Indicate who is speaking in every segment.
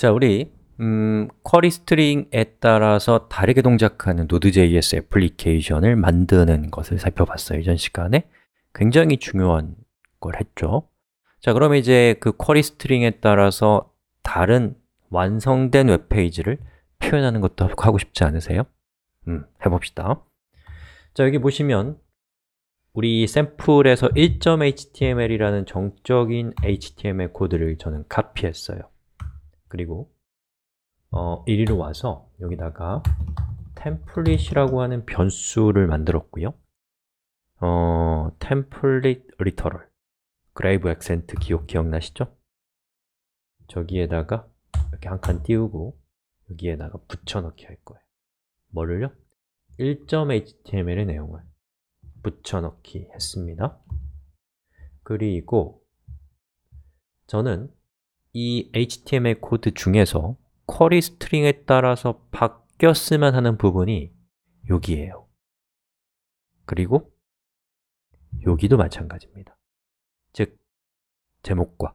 Speaker 1: 자, 우리 음, 쿼리 스트링에 따라서 다르게 동작하는 Node.js 애플리케이션을 만드는 것을 살펴봤어요, 이전 시간에 굉장히 중요한 걸 했죠 자, 그럼 이제 그 쿼리 스트링에 따라서 다른 완성된 웹페이지를 표현하는 것도 하고 싶지 않으세요? 음, 해봅시다 자, 여기 보시면 우리 샘플에서 1.html이라는 정적인 HTML 코드를 저는 카피했어요 그리고 어, 이리로 와서 여기다가 템플릿이라고 하는 변수를 만들었고요 어, 템플릿 리터럴 그레이브 액센트 기억 기억나시죠? 저기에다가 이렇게 한 칸 띄우고 여기에다가 붙여넣기 할 거예요 뭐를요? 1.html의 내용을 붙여넣기 했습니다 그리고 저는 이 HTML 코드 중에서 쿼리 스트링에 따라서 바뀌었으면 하는 부분이 여기에요. 그리고 여기도 마찬가지입니다. 즉, 제목과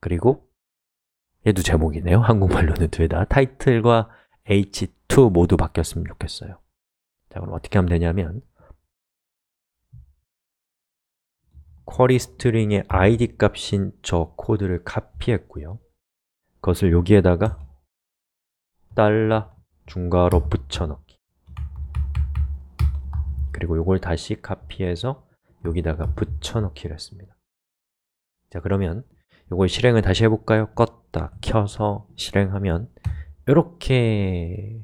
Speaker 1: 그리고 얘도 제목이네요. 한국말로는 둘 다 타이틀과 H2 모두 바뀌었으면 좋겠어요. 자, 그럼 어떻게 하면 되냐면 쿼리 스트링의 id 값인 저 코드를 카피했고요 그것을 여기에다가 달러 중괄호 붙여넣기 그리고 이걸 다시 카피해서 여기다가 붙여넣기를 했습니다 자 그러면 이걸 실행을 다시 해볼까요? 껐다 켜서 실행하면 이렇게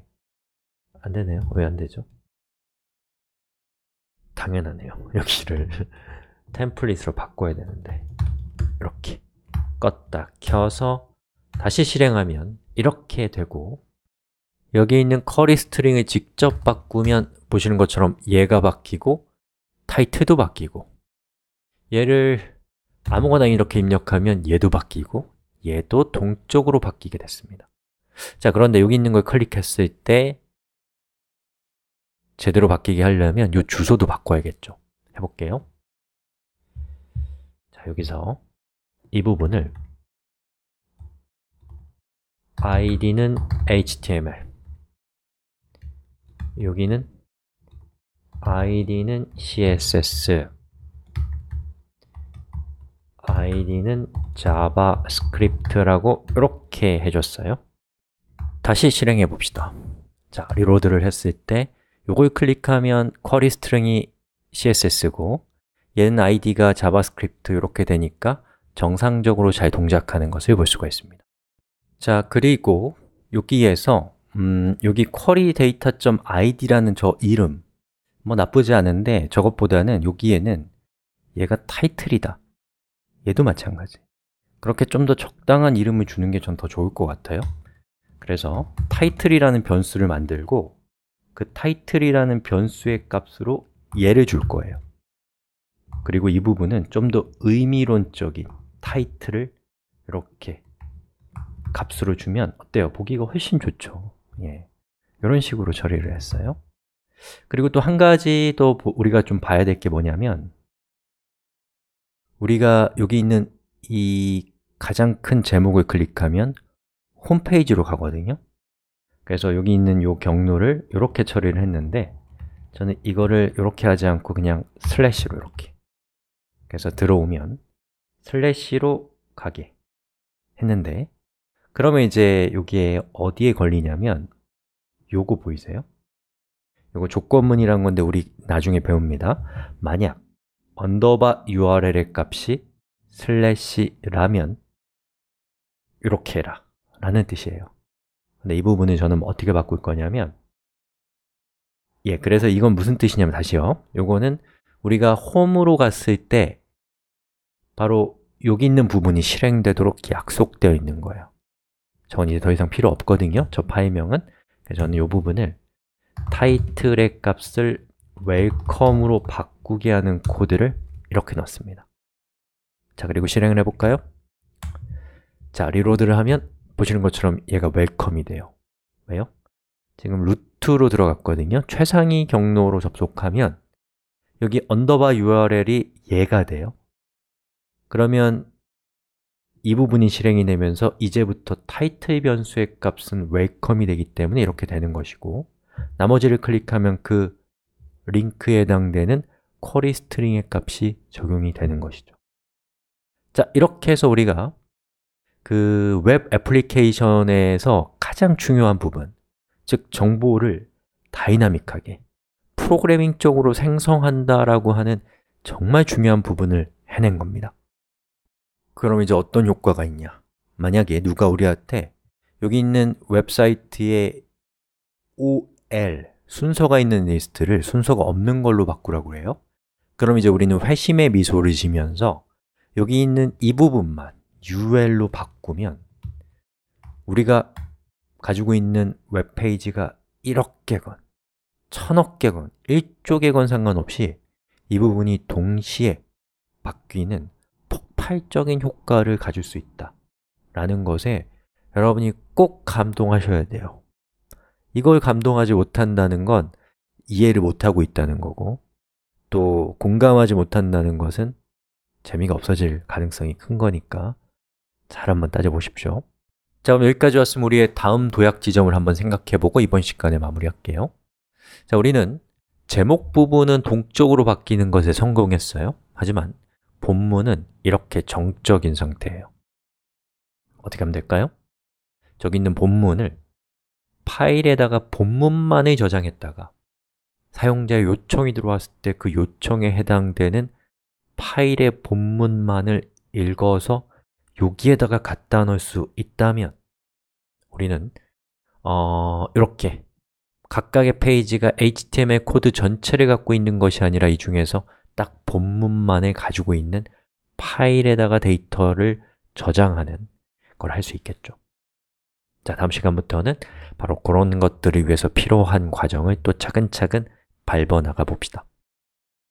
Speaker 1: 안되네요? 왜 안되죠? 당연하네요 여기를 템플릿으로 바꿔야 되는데 이렇게 껐다 켜서 다시 실행하면 이렇게 되고 여기 있는 커리 스트링을 직접 바꾸면 보시는 것처럼 얘가 바뀌고 타이틀도 바뀌고 얘를 아무거나 이렇게 입력하면 얘도 바뀌고 얘도 동쪽으로 바뀌게 됐습니다 자, 그런데 여기 있는 걸 클릭했을 때 제대로 바뀌게 하려면 이 주소도 바꿔야겠죠 해볼게요 여기서 이 부분을 id는 html 여기는 id는 css id는 j a a v s c r i p t 라고 이렇게 해줬어요 다시 실행해 봅시다 자, 리로드를 했을 때 이걸 클릭하면 쿼리 스트링이 css고 얘는 id가 자바스크립트 이렇게 되니까 정상적으로 잘 동작하는 것을 볼 수가 있습니다 자, 그리고 여기에서 음, 여기 query data.id라는 저 이름 뭐 나쁘지 않은데 저것보다는 여기에는 얘가 타이틀이다 얘도 마찬가지 그렇게 좀 더 적당한 이름을 주는 게 전 더 좋을 것 같아요 그래서 타이틀이라는 변수를 만들고 그 타이틀이라는 변수의 값으로 얘를 줄 거예요 그리고 이 부분은 좀 더 의미론적인 타이틀을 이렇게 값으로 주면 어때요? 보기가 훨씬 좋죠 예. 이런 식으로 처리를 했어요 그리고 또 한 가지 또 우리가 좀 봐야 될 게 뭐냐면 우리가 여기 있는 이 가장 큰 제목을 클릭하면 홈페이지로 가거든요 그래서 여기 있는 이 경로를 이렇게 처리를 했는데 저는 이거를 이렇게 하지 않고 그냥 슬래시로 이렇게 그래서 들어오면 슬래시로 가게 했는데 그러면 이제 여기에 어디에 걸리냐면 요거 보이세요? 요거 조건문이란 건데 우리 나중에 배웁니다 만약 언더바 URL의 값이 슬래시라면 이렇게 해라 라는 뜻이에요 근데 이부분을 저는 뭐 어떻게 바꿀 거냐면 예, 그래서 이건 무슨 뜻이냐면 다시요 요거는 우리가 홈으로 갔을 때 바로 여기 있는 부분이 실행되도록 약속되어 있는 거예요 저는 이제 더 이상 필요 없거든요 저 파일명은 그래서 저는 이 부분을 타이틀의 값을 웰컴으로 바꾸게 하는 코드를 이렇게 넣습니다 자, 그리고 실행을 해볼까요? 자, 리로드를 하면 보시는 것처럼 얘가 웰컴이 돼요 왜요? 지금 루트로 들어갔거든요 최상위 경로로 접속하면 여기 언더바 URL이 얘가 돼요 그러면 이 부분이 실행이 되면서 이제부터 타이틀 변수의 값은 웰컴이 되기 때문에 이렇게 되는 것이고 나머지를 클릭하면 그 링크에 해당되는 쿼리 스트링의 값이 적용이 되는 것이죠 자, 이렇게 해서 우리가 그 웹 애플리케이션에서 가장 중요한 부분 즉 정보를 다이나믹하게 프로그래밍 쪽으로 생성한다라고 하는 정말 중요한 부분을 해낸 겁니다 그럼 이제 어떤 효과가 있냐? 만약에 누가 우리한테 여기 있는 웹사이트에 OL 순서가 있는 리스트를 순서가 없는 걸로 바꾸라고 해요. 그럼 이제 우리는 회심의 미소를 지면서 여기 있는 이 부분만 UL로 바꾸면 우리가 가지고 있는 웹페이지가 1억 개건, 1 0억 개건, 1조 개건 상관없이 이 부분이 동시에 바뀌는 폭발적인 효과를 가질 수 있다 라는 것에 여러분이 꼭 감동하셔야 돼요 이걸 감동하지 못한다는 건 이해를 못하고 있다는 거고 또 공감하지 못한다는 것은 재미가 없어질 가능성이 큰 거니까 잘 한번 따져보십시오 자 그럼 여기까지 왔으면 우리의 다음 도약 지점을 한번 생각해보고 이번 시간에 마무리할게요 자 우리는 제목 부분은 동적으로 바뀌는 것에 성공했어요 하지만 본문은 이렇게 정적인 상태예요 어떻게 하면 될까요? 저기 있는 본문을 파일에다가 본문만을 저장했다가 사용자의 요청이 들어왔을 때 그 요청에 해당되는 파일의 본문만을 읽어서 여기에다가 갖다 넣을 수 있다면 우리는 어, 이렇게 각각의 페이지가 HTML 코드 전체를 갖고 있는 것이 아니라 이 중에서 딱본문만을 가지고 있는 파일에다가 데이터를 저장하는 걸 할 수 있겠죠. 자, 다음 시간부터는 바로 그런 것들을 위해서 필요한 과정을 또 차근차근 밟아 나가 봅시다.